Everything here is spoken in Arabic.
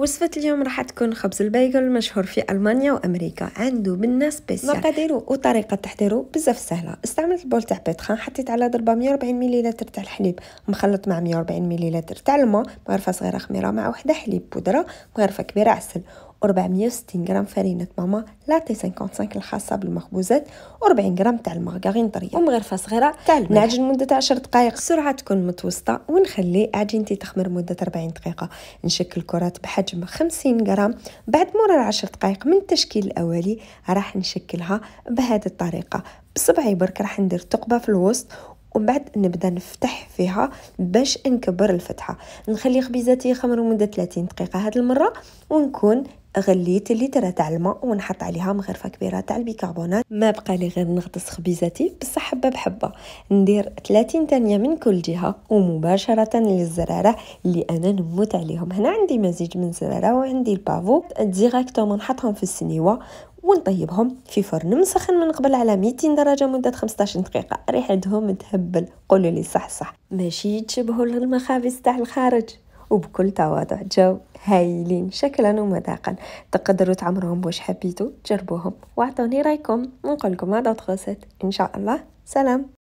وصفة اليوم راح تكون خبز البيغل مشهور في ألمانيا وأمريكا عنده بنا سبيسيال مقاديره وطريقة تحضيره بزاف سهلة استعملت البول تاع بيتخان حطيت على ضربة 140 مليلتر تاع الحليب مخلط مع 140 مليلتر تاع الماء مغرفة صغيرة خميرة مع وحدة حليب بودرة مغرفة كبيرة عسل 460 غرام فرينة ماما لاتي 55 الخاصة بالمخبوزات و40 غرام تاع المارغرين طرية ومغرفة صغيرة تاع نعجن مدة 10 دقائق السرعة تكون متوسطة ونخلي عجينتي تخمر مدة 40 دقيقة نشكل كرات بحجم 50 غرام بعد مرور 10 دقائق من التشكيل الأولي راح نشكلها بهذه الطريقة بصبعي برك راح ندير ثقبة في الوسط ومن بعد نبدا نفتح فيها باش نكبر الفتحه نخلي خبيزاتي يخمروا مده 30 دقيقه هاد المره ونكون غليت الليتر تاع الماء ونحط عليها مغرفه كبيره تاع البيكربونات ما بقى لي غير نغطس خبيزاتي بصح حبه بحبه ندير 30 ثانيه من كل جهه ومباشره للزراره اللي انا نموت عليهم هنا عندي مزيج من زراره وعندي البافو ديريكتومون نحطهم في السنيوه ونطيبهم في فرن مسخن من قبل على 200 درجه مده 15 دقيقه ريحتهم تهبل قولوا لي صح صح ماشي يتشبهوا للمخابز تاع الخارج وبكل تواضع جو هايلين شكلا ومذاقا تقدروا تعمروهم واش حبيتوا تجربوهم واعطوني رايكم نقولكم هذا تغسل ان شاء الله سلام